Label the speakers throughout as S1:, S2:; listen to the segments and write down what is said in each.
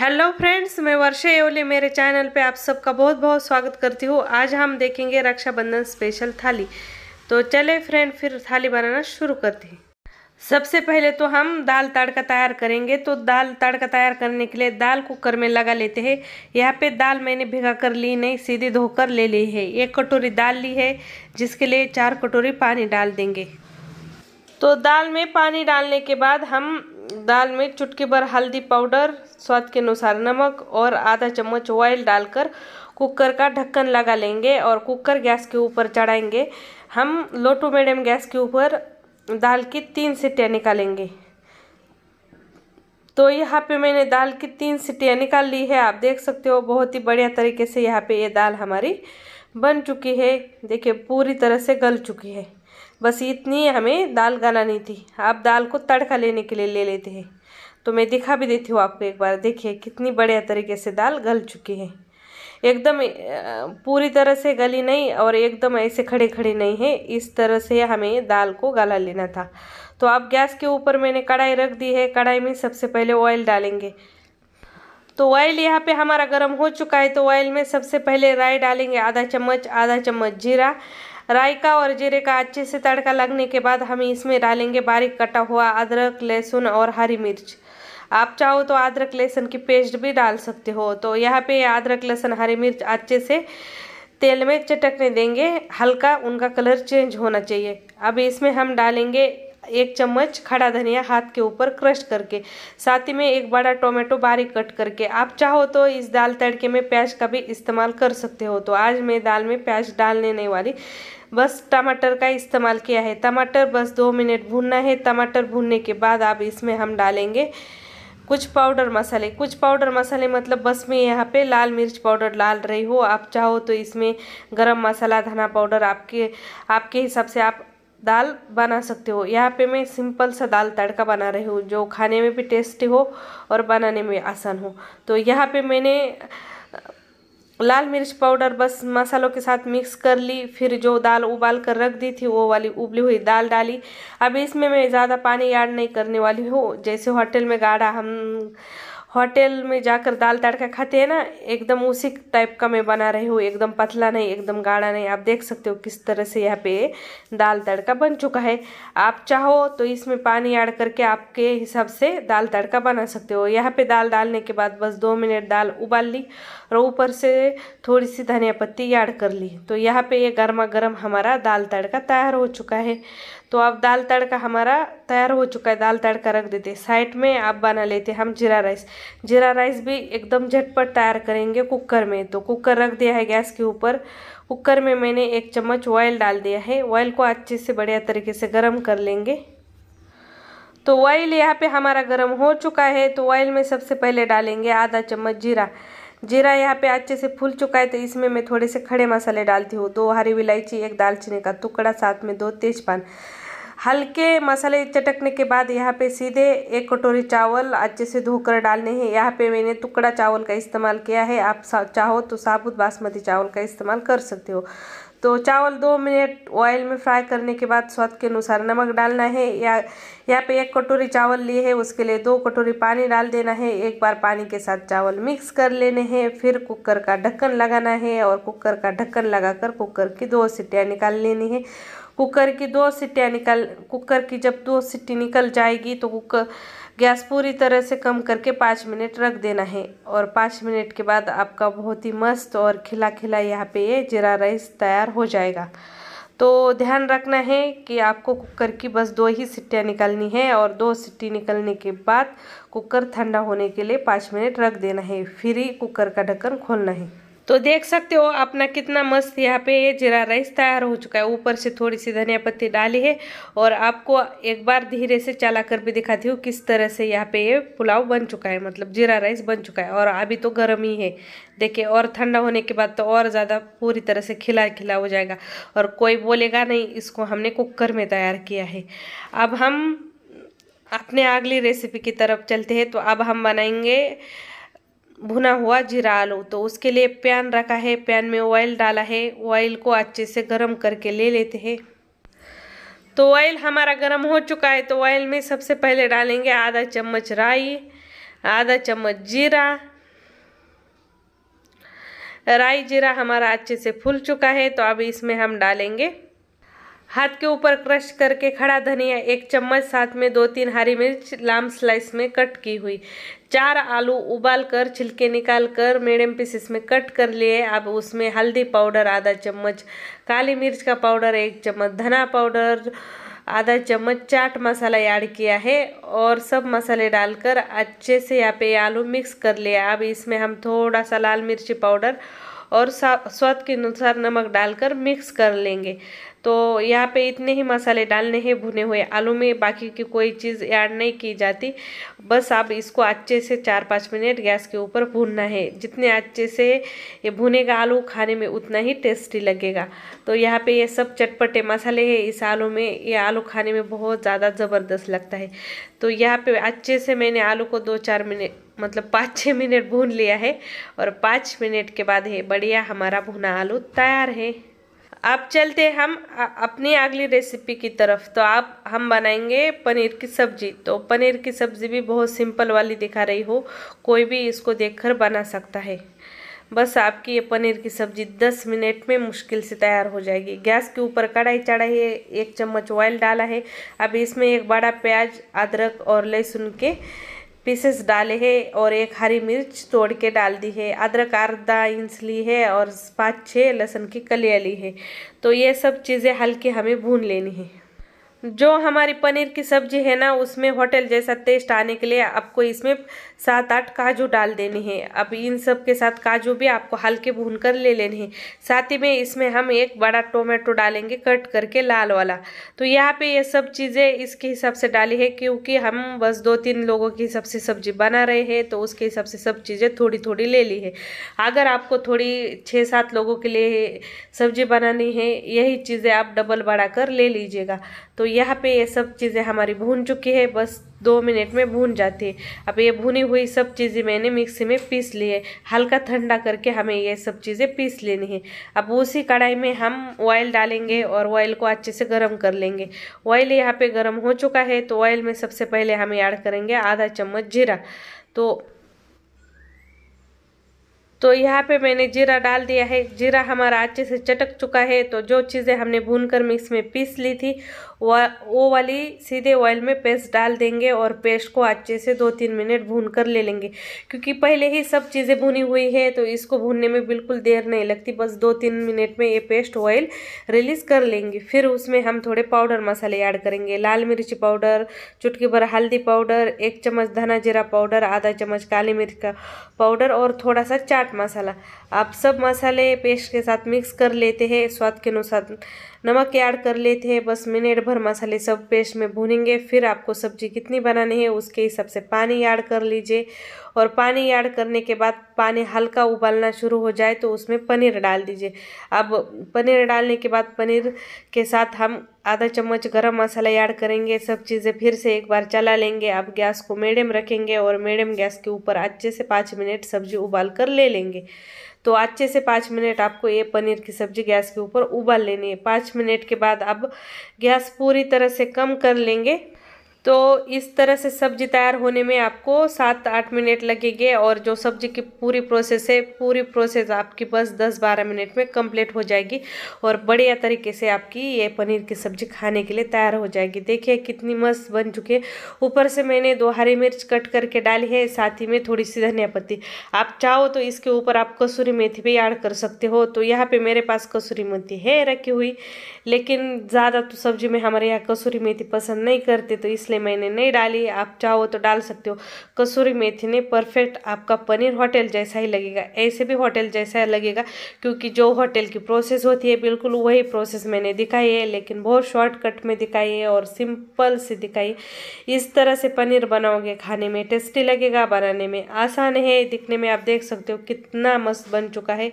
S1: hello friends मैं वर्षा योली मेरे channel पे आप सबका बहुत बहुत स्वागत करती हूँ आज हम देखेंगे रक्षाबंधन स्पेशल थाली तो चले फ्रेंड फिर थाली बनाना शुरू करते हैं सबसे पहले तो हम दाल तड़का तैयार करेंगे तो दाल तड़का तैयार करने के लिए दाल कुकर में लगा लेते हैं यहाँ पे दाल मैंने भिगा कर ली नहीं सीधे धोकर ले ली है एक कटोरी दाल ली है जिसके लिए चार कटोरी पानी डाल देंगे तो दाल में पानी डालने के बाद हम दाल में चुटकी भर हल्दी पाउडर स्वाद के अनुसार नमक और आधा चम्मच ऑयल डालकर कुकर का ढक्कन लगा लेंगे और कुकर गैस के ऊपर चढ़ाएंगे हम लो टू मीडियम गैस के ऊपर दाल की तीन सीटियाँ निकालेंगे तो यहाँ पे मैंने दाल की तीन सीटियाँ निकाल ली है आप देख सकते हो बहुत ही बढ़िया तरीके से यहाँ पे ये यह दाल हमारी बन चुकी है देखिए पूरी तरह से गल चुकी है बस इतनी हमें दाल गलानी थी आप दाल को तड़का लेने के लिए ले लेते हैं तो मैं दिखा भी देती हूँ आपको एक बार देखिए कितनी बढ़िया तरीके से दाल गल चुकी है एकदम पूरी तरह से गली नहीं और एकदम ऐसे खड़े खड़े नहीं है इस तरह से हमें दाल को गला लेना था तो आप गैस के ऊपर मैंने कढ़ाई रख दी है कढ़ाई में सबसे पहले ऑयल डालेंगे तो ऑयल यहाँ पे हमारा गर्म हो चुका है तो ऑयल में सबसे पहले राई डालेंगे आधा चम्मच आधा चम्मच जीरा राई का और जीरे का अच्छे से तड़का लगने के बाद हम इसमें डालेंगे बारीक कटा हुआ अदरक लहसुन और हरी मिर्च आप चाहो तो अदरक लहसुन की पेस्ट भी डाल सकते हो तो यहाँ पे अदरक लहसुन हरी मिर्च अच्छे से तेल में चटकने देंगे हल्का उनका कलर चेंज होना चाहिए अब इसमें हम डालेंगे एक चम्मच खड़ा धनिया हाथ के ऊपर क्रश करके साथ ही में एक बड़ा टोमेटो बारीक कट करके आप चाहो तो इस दाल तड़के में प्याज का भी इस्तेमाल कर सकते हो तो आज मैं दाल में प्याज डालने नहीं वाली बस टमाटर का इस्तेमाल किया है टमाटर बस दो मिनट भूनना है टमाटर भूनने के बाद आप इसमें हम डालेंगे कुछ पाउडर मसाले कुछ पाउडर मसाले मतलब बस मैं यहाँ पे लाल मिर्च पाउडर डाल रही हूँ आप चाहो तो इसमें गरम मसाला धना पाउडर आपके आपके हिसाब से आप दाल बना सकते हो यहाँ पे मैं सिंपल सा दाल तड़का बना रही हूँ जो खाने में भी टेस्टी हो और बनाने में आसान हो तो यहाँ पे मैंने लाल मिर्च पाउडर बस मसालों के साथ मिक्स कर ली फिर जो दाल उबाल कर रख दी थी वो वाली उबली हुई दाल डाली अब इसमें मैं ज़्यादा पानी ऐड नहीं करने वाली हूँ जैसे होटल में गाढ़ा हम होटल में जाकर दाल तड़का खाते हैं ना एकदम उसी टाइप का मैं बना रही हूँ एकदम पतला नहीं एकदम गाढ़ा नहीं आप देख सकते हो किस तरह से यहाँ पे दाल तड़का बन चुका है आप चाहो तो इसमें पानी ऐड करके आपके हिसाब से दाल तड़का बना सकते हो यहाँ पे दाल डालने के बाद बस दो मिनट दाल उबाल ली और ऊपर से थोड़ी सी धनिया पत्ती ऐड कर ली तो यहाँ पे ये गर्मा गर्म हमारा दाल तड़का तैयार हो चुका है तो अब दाल तड़का हमारा तैयार हो चुका है दाल तड़का रख देते साइड में अब बना लेते हम जीरा राइस जीरा राइस भी एकदम झटपट तैयार करेंगे कुकर में तो कुकर रख दिया है गैस के ऊपर कुकर में मैंने एक चम्मच ऑयल डाल दिया है ऑयल को अच्छे से बढ़िया तरीके से गर्म कर लेंगे तो ऑयल यहाँ पे हमारा गर्म हो चुका है तो ऑयल में सबसे पहले डालेंगे आधा चम्मच जीरा जीरा यहाँ पे अच्छे से फूल चुका है तो इसमें मैं थोड़े से खड़े मसाले डालती हूँ दो हरी इलायची एक दालचीनी का टुकड़ा साथ में दो तेज़पान हल्के मसाले चटकने के बाद यहाँ पे सीधे एक कटोरी चावल अच्छे से धोकर डालने हैं यहाँ पे मैंने टुकड़ा चावल का इस्तेमाल किया है आप चाहो तो साबुत बासमती चावल का इस्तेमाल कर सकते हो तो चावल दो मिनट ऑयल में फ्राई करने के बाद स्वाद के अनुसार नमक डालना है या यहाँ पे एक कटोरी चावल लिए है उसके लिए दो कटोरी पानी डाल देना है एक बार पानी के साथ चावल मिक्स कर लेने हैं फिर कुकर का ढक्कन लगाना है और कुकर का ढक्कन लगाकर कुकर की दो सीटियाँ निकाल लेनी है कुकर की दो सीटियाँ निकाल कुकर की जब दो सीटी निकल जाएगी तो कुकर गैस पूरी तरह से कम करके पाँच मिनट रख देना है और पाँच मिनट के बाद आपका बहुत ही मस्त और खिला खिला यहाँ पे ये जीरा राइस तैयार हो जाएगा तो ध्यान रखना है कि आपको कुकर की बस दो ही सीटियाँ निकालनी है और दो सीटी निकलने के बाद कुकर ठंडा होने के लिए पाँच मिनट रख देना है फिर ही कुकर का ढक्कन खोलना है तो देख सकते हो अपना कितना मस्त यहाँ पे ये जीरा राइस तैयार हो चुका है ऊपर से थोड़ी सी धनिया पत्ती डाली है और आपको एक बार धीरे से चला कर भी दिखाती हूँ किस तरह से यहाँ पे ये पुलाव बन चुका है मतलब जीरा राइस बन चुका है और अभी तो गर्म ही है देखिए और ठंडा होने के बाद तो और ज़्यादा पूरी तरह से खिला खिला हो जाएगा और कोई बोलेगा नहीं इसको हमने कुकर में तैयार किया है अब हम अपने अगली रेसिपी की तरफ चलते हैं तो अब हम बनाएंगे भुना हुआ जीरा आलू तो उसके लिए पैन रखा है पैन में ऑयल डाला है ऑयल को अच्छे से गर्म करके ले लेते हैं तो ऑयल हमारा गर्म हो चुका है तो ऑयल में सबसे पहले डालेंगे आधा चम्मच राई आधा चम्मच जीरा राई जीरा हमारा अच्छे से फूल चुका है तो अब इसमें हम डालेंगे हाथ के ऊपर क्रश करके खड़ा धनिया एक चम्मच साथ में दो तीन हरी मिर्च लाम स्लाइस में कट की हुई चार आलू उबाल कर छिलके निकाल कर मीडियम पीसेस में कट कर लिए अब उसमें हल्दी पाउडर आधा चम्मच काली मिर्च का पाउडर एक चम्मच धना पाउडर आधा चम्मच चाट मसाला ऐड किया है और सब मसाले डालकर अच्छे से यहाँ पे आलू मिक्स कर लिया अब इसमें हम थोड़ा सा लाल मिर्ची पाउडर और स्वाद के अनुसार नमक डालकर मिक्स कर लेंगे तो यहाँ पे इतने ही मसाले डालने हैं भुने हुए आलू में बाकी की कोई चीज़ ऐड नहीं की जाती बस आप इसको अच्छे से चार पाँच मिनट गैस के ऊपर भूनना है जितने अच्छे से ये भुनेगा आलू खाने में उतना ही टेस्टी लगेगा तो यहाँ पे ये सब चटपटे मसाले हैं इस आलू में ये आलू खाने में बहुत ज़्यादा ज़बरदस्त लगता है तो यहाँ पे अच्छे से मैंने आलू को दो चार मिनट मतलब पाँच छः मिनट भून लिया है और पाँच मिनट के बाद है बढ़िया हमारा भुना आलू तैयार है अब चलते हम अपनी अगली रेसिपी की तरफ तो आप हम बनाएंगे पनीर की सब्ज़ी तो पनीर की सब्ज़ी भी बहुत सिंपल वाली दिखा रही हो कोई भी इसको देखकर बना सकता है बस आपकी ये पनीर की सब्ज़ी 10 मिनट में मुश्किल से तैयार हो जाएगी गैस के ऊपर कढ़ाई चढ़ाई है एक चम्मच ऑयल डाला है अब इसमें एक बड़ा प्याज अदरक और लहसुन के पीसेस डाले है और एक हरी मिर्च तोड़ के डाल दी है अदरक आर्धा इंच ली है और पाँच छः लहसुन की कलियाँ ली है तो ये सब चीज़ें हल्की हमें भून लेनी है जो हमारी पनीर की सब्ज़ी है ना उसमें होटल जैसा टेस्ट आने के लिए आपको इसमें सात आठ काजू डाल देने हैं अब इन सब के साथ काजू भी आपको हल्के भून कर ले लेने हैं साथ ही में इसमें हम एक बड़ा टोमेटो डालेंगे कट करके लाल वाला तो यहाँ पे ये सब चीज़ें इसके हिसाब से डाली है क्योंकि हम बस दो तीन लोगों के हिसाब से सब्ज़ी बना रहे हैं तो उसके हिसाब से सब चीज़ें थोड़ी थोड़ी ले ली है अगर आपको थोड़ी छः सात लोगों के लिए सब्ज़ी बनानी है यही चीज़ें आप डबल बढ़ा कर ले लीजिएगा तो यहाँ पे ये सब चीज़ें हमारी भून चुकी है बस दो मिनट में भून जाती है अब ये भुनी हुई सब चीज़ें मैंने मिक्सी में पीस ली है हल्का ठंडा करके हमें ये सब चीज़ें पीस लेनी है अब उसी कढ़ाई में हम ऑयल डालेंगे और ऑयल को अच्छे से गर्म कर लेंगे ऑयल यहाँ पे गर्म हो चुका है तो ऑयल में सबसे पहले हम ऐड करेंगे आधा चम्मच जीरा तो तो यहाँ पे मैंने जीरा डाल दिया है जीरा हमारा अच्छे से चटक चुका है तो जो चीज़ें हमने भून कर मिक्स में पीस ली थी वा वो वाली सीधे ऑयल में पेस्ट डाल देंगे और पेस्ट को अच्छे से दो तीन मिनट भून कर ले लेंगे क्योंकि पहले ही सब चीज़ें भुनी हुई है तो इसको भूनने में बिल्कुल देर नहीं लगती बस दो तीन मिनट में ये पेस्ट ऑयल रिलीज़ कर लेंगे फिर उसमें हम थोड़े पाउडर मसाले ऐड करेंगे लाल मिर्च पाउडर चुटकी भर हल्दी पाउडर एक चम्मच धना जीरा पाउडर आधा चम्मच काली मिर्च का पाउडर और थोड़ा सा चाट मसाला आप सब मसाले पेस्ट के साथ मिक्स कर लेते हैं स्वाद के अनुसार नमक ऐड कर लेते हैं बस मिनट भर मसाले सब पेस्ट में भूनेंगे फिर आपको सब्जी कितनी बनानी है उसके हिसाब से पानी ऐड कर लीजिए और पानी ऐड करने के बाद पानी हल्का उबालना शुरू हो जाए तो उसमें पनीर डाल दीजिए अब पनीर डालने के बाद पनीर के साथ हम आधा चम्मच गरम मसाला ऐड करेंगे सब चीज़ें फिर से एक बार चला लेंगे अब गैस को मीडियम रखेंगे और मीडियम गैस के ऊपर अच्छे से पाँच मिनट सब्जी उबाल कर ले लेंगे तो अच्छे से पाँच मिनट आपको ये पनीर की सब्ज़ी गैस के ऊपर उबाल लेनी है पाँच मिनट के बाद अब गैस पूरी तरह से कम कर लेंगे तो इस तरह से सब्जी तैयार होने में आपको सात आठ मिनट लगेंगे और जो सब्जी की पूरी प्रोसेस है पूरी प्रोसेस आपकी बस दस बारह मिनट में कंप्लीट हो जाएगी और बढ़िया तरीके से आपकी ये पनीर की सब्जी खाने के लिए तैयार हो जाएगी देखिए कितनी मस्त बन चुकी है ऊपर से मैंने दो हरी मिर्च कट करके डाली है साथ ही में थोड़ी सी धनिया पत्ती आप चाहो तो इसके ऊपर आप कसूरी मेथी भी ऐड कर सकते हो तो यहाँ पर मेरे पास कसूरी मेथी है रखी हुई लेकिन ज़्यादा तो सब्जी में हमारे यहाँ कसूरी मेथी पसंद नहीं करते तो इस इसलिए मैंने नहीं डाली आप चाहो तो डाल सकते हो कसूरी मेथी ने परफेक्ट आपका पनीर होटल जैसा ही लगेगा ऐसे भी होटल जैसा लगेगा क्योंकि जो होटल की प्रोसेस होती है बिल्कुल वही प्रोसेस मैंने दिखाई है लेकिन बहुत शॉर्टकट में दिखाई है और सिंपल से दिखाई इस तरह से पनीर बनाओगे खाने में टेस्टी लगेगा बनाने में आसान है दिखने में आप देख सकते हो कितना मस्त बन चुका है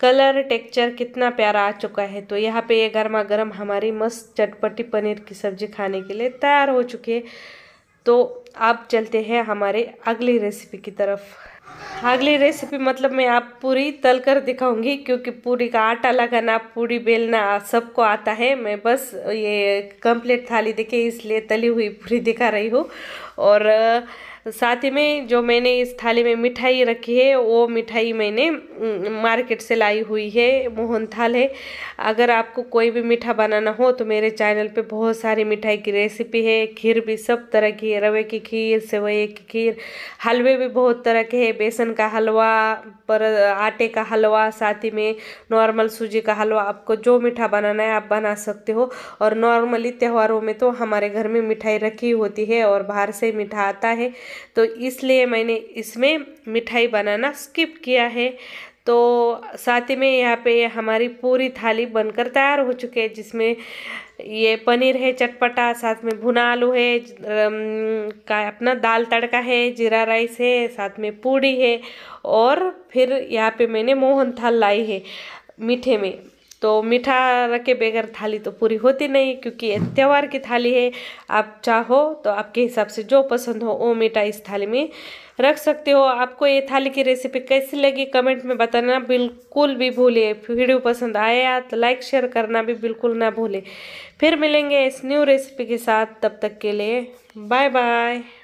S1: कलर टेक्चर कितना प्यारा आ चुका है तो यहाँ पे ये गर्मा गर्म हमारी मस्त चटपटी पनीर की सब्जी खाने के लिए तैयार हो चुकी है चाहिए तो आप चलते हैं हमारे अगली रेसिपी की तरफ अगली रेसिपी मतलब मैं आप पूरी तल कर दिखाऊंगी क्योंकि पूरी का आटा लगाना पूरी बेलना सबको आता है मैं बस ये कंप्लीट थाली देखे इसलिए तली हुई पूरी दिखा रही हूँ और साथ ही में जो मैंने इस थाली में मिठाई रखी है वो मिठाई मैंने मार्केट से लाई हुई है मोहन थाल है अगर आपको कोई भी मीठा बनाना हो तो मेरे चैनल पे बहुत सारी मिठाई की रेसिपी है खीर भी सब तरह की है रवे की खीर सेवैये की खीर हलवे भी बहुत तरह के है बेसन का हलवा पर आटे का हलवा साथ ही में नॉर्मल सूजी का हलवा आपको जो मीठा बनाना है आप बना सकते हो और नॉर्मली त्यौहारों में तो हमारे घर में मिठाई रखी होती है और बाहर से मीठा आता है तो इसलिए मैंने इसमें मिठाई बनाना स्किप किया है तो साथ ही में यहाँ पे हमारी पूरी थाली बनकर तैयार हो चुके है जिसमें ये पनीर है चटपटा साथ में भुना आलू है का अपना दाल तड़का है जीरा राइस है साथ में पूड़ी है और फिर यहाँ पे मैंने मोहन थाल लाई है मीठे में तो मीठा रखे बगैर थाली तो पूरी होती नहीं क्योंकि त्यौहार की थाली है आप चाहो तो आपके हिसाब से जो पसंद हो वो मीठा इस थाली में रख सकते हो आपको ये थाली की रेसिपी कैसी लगी कमेंट में बताना बिल्कुल भी भूले वीडियो पसंद आया तो लाइक शेयर करना भी बिल्कुल ना भूले फिर मिलेंगे इस न्यू रेसिपी के साथ तब तक के लिए बाय बाय